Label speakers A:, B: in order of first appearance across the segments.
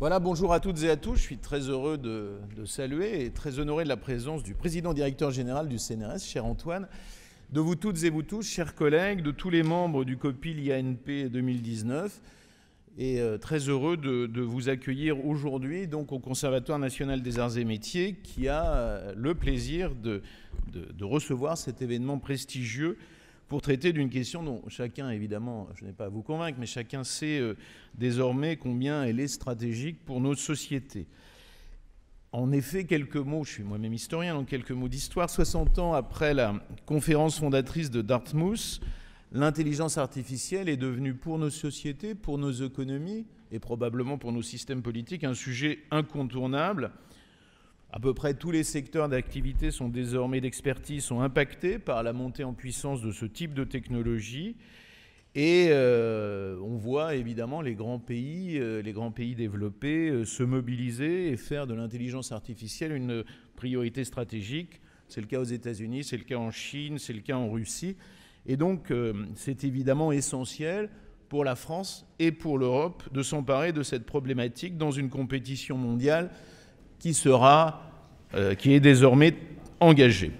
A: Voilà, bonjour à toutes et à tous. Je suis très heureux de, saluer et très honoré de la présence du président directeur général du CNRS, cher Antoine, de vous toutes et vous tous, chers collègues, de tous les membres du COPIL IANP 2019, et euh, très heureux de, vous accueillir aujourd'hui donc au Conservatoire national des arts et métiers, qui a euh, le plaisir de recevoir cet événement prestigieux pour traiter d'une question dont chacun, évidemment, je n'ai pas à vous convaincre, mais chacun sait euh, désormais combien elle est stratégique pour nos sociétés. En effet, quelques mots, je suis moi-même historien, donc quelques mots d'histoire. 60 ans après la conférence fondatrice de Dartmouth, l'intelligence artificielle est devenue pour nos sociétés, pour nos économies et probablement pour nos systèmes politiques un sujet incontournable à peu près tous les secteurs d'activité sont désormais d'expertise, sont impactés par la montée en puissance de ce type de technologie. Et euh, on voit évidemment les grands pays, euh, les grands pays développés euh, se mobiliser et faire de l'intelligence artificielle une priorité stratégique. C'est le cas aux États-Unis, c'est le cas en Chine, c'est le cas en Russie. Et donc c'est évidemment essentiel pour la France et pour l'Europe de s'emparer de cette problématique dans une compétition mondiale qui sera, euh, qui est désormais engagée.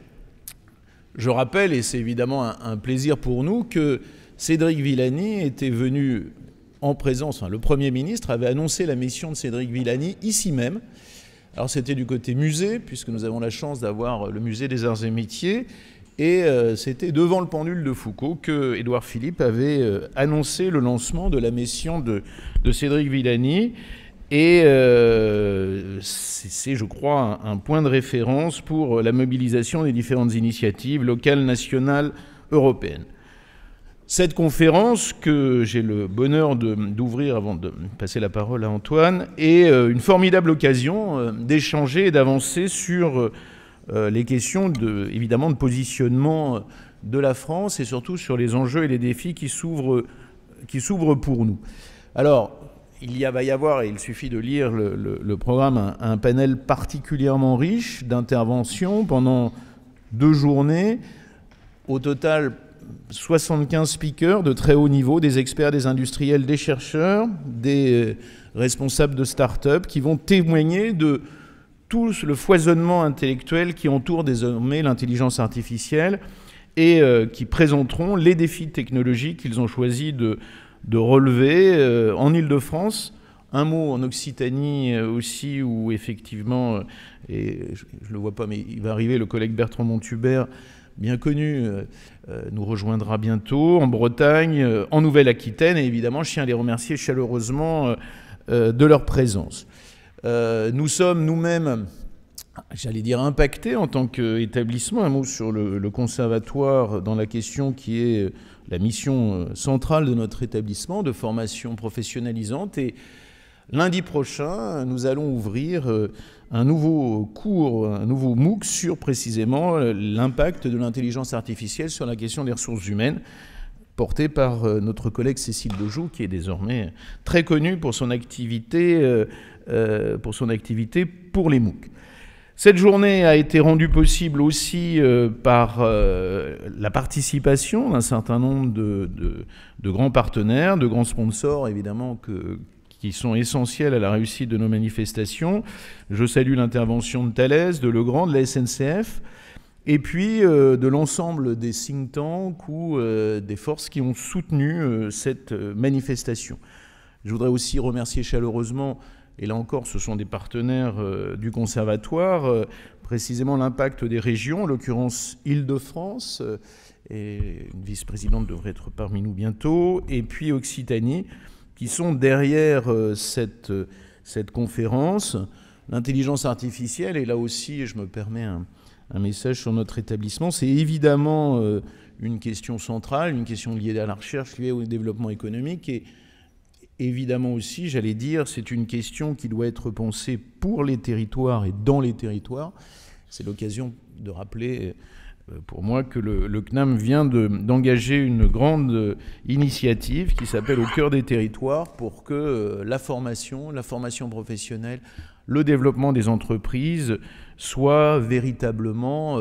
A: Je rappelle, et c'est évidemment un, plaisir pour nous, que Cédric Villani était venu en présence, le Premier ministre avait annoncé la mission de Cédric Villani ici même. Alors c'était du côté musée, puisque nous avons la chance d'avoir le musée des arts et métiers, et euh, c'était devant le pendule de Foucault que Édouard Philippe avait euh, annoncé le lancement de la mission de, de Cédric Villani. Et euh, c'est, je crois, un, point de référence pour euh, la mobilisation des différentes initiatives locales, nationales, européennes. Cette conférence, que j'ai le bonheur d'ouvrir avant de passer la parole à Antoine, est euh, une formidable occasion d'échanger et d'avancer sur les questions, de, évidemment, de positionnement de la France et surtout sur les enjeux et les défis qui s'ouvrent, qui s'ouvrent pour nous. Alors, il y va y avoir, et il suffit de lire le, programme, un, un, panel particulièrement riche d'interventions pendant deux journées. Au total, 75 speakers de très haut niveau, des experts, des industriels, des chercheurs, des euh, responsables de start-up qui vont témoigner de tout le foisonnement intellectuel qui entoure désormais l'intelligence artificielle et euh, qui présenteront les défis technologiques qu'ils ont choisi de, de relever euh, en Ile-de-France. Un mot en Occitanie euh, aussi, où effectivement, euh, et je ne le vois pas, mais il va arriver, le collègue Bertrand Montubert, bien connu, nous rejoindra bientôt, en Bretagne, en Nouvelle-Aquitaine, et évidemment, je tiens à les remercier chaleureusement de leur présence. nous sommes nous-mêmes j'allais dire impacté en tant qu'établissement, un mot sur le, conservatoire dans la question qui est la mission euh, centrale de notre établissement de formation professionnalisante. Et lundi prochain, nous allons ouvrir euh, un nouveau cours, un nouveau MOOC sur précisément euh, l'impact de l'intelligence artificielle sur la question des ressources humaines porté par notre collègue Cécile Dejoux, qui est désormais très connue pour son activité, pour, son activité pour les MOOC. Cette journée a été rendue possible aussi euh, par euh, la participation d'un certain nombre de, grands partenaires, de grands sponsors évidemment que, qui sont essentiels à la réussite de nos manifestations. Je salue l'intervention de Thalès, de Legrand, de la SNCF, et puis euh, de l'ensemble des think tanks ou des forces qui ont soutenu cette manifestation. Je voudrais aussi remercier chaleureusement et là encore ce sont des partenaires euh, du conservatoire, euh, précisément l'impact des régions, en l'occurrence Île-de-France, euh, et une vice-présidente devrait être parmi nous bientôt, et puis Occitanie, qui sont derrière cette, cette conférence. L'intelligence artificielle, et là aussi je me permets un, un message sur notre établissement, c'est évidemment une question centrale, une question liée à la recherche, liée au développement économique, et Évidemment aussi, j'allais dire, c'est une question qui doit être pensée pour les territoires et dans les territoires. C'est l'occasion de rappeler euh, pour moi que le, CNAM vient d'engager une grande euh, initiative qui s'appelle Au cœur des territoires pour que euh, la formation, la formation professionnelle, le développement des entreprises soient véritablement...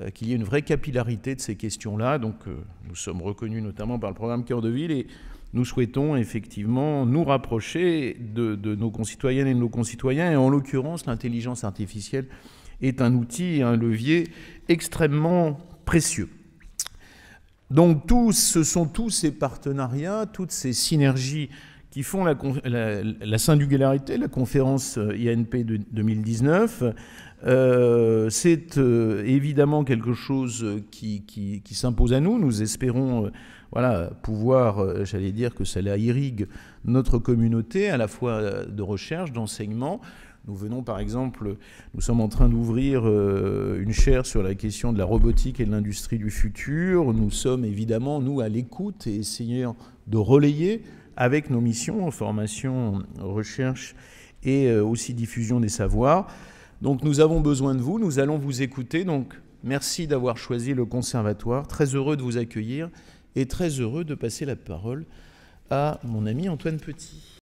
A: Euh, qu'il y ait une vraie capillarité de ces questions-là. Donc euh, nous sommes reconnus notamment par le programme Cœur de Ville et nous souhaitons effectivement nous rapprocher de, de nos concitoyennes et de nos concitoyens. Et en l'occurrence, l'intelligence artificielle est un outil, un levier extrêmement précieux. Donc tous, ce sont tous ces partenariats, toutes ces synergies qui font la, la, la singularité, la conférence euh, INP de 2019. Euh, c'est euh, évidemment quelque chose qui, s'impose à nous. Nous espérons voilà, pouvoir, j'allais dire, que cela irrigue notre communauté, à la fois de recherche, d'enseignement. Nous venons par exemple, nous sommes en train d'ouvrir une chaire sur la question de la robotique et de l'industrie du futur. Nous sommes évidemment, nous, à l'écoute et essayons de relayer avec nos missions, formation, recherche et euh, aussi diffusion des savoirs. Donc nous avons besoin de vous, nous allons vous écouter. Donc merci d'avoir choisi le conservatoire, très heureux de vous accueillir et très heureux de passer la parole à mon ami Antoine Petit.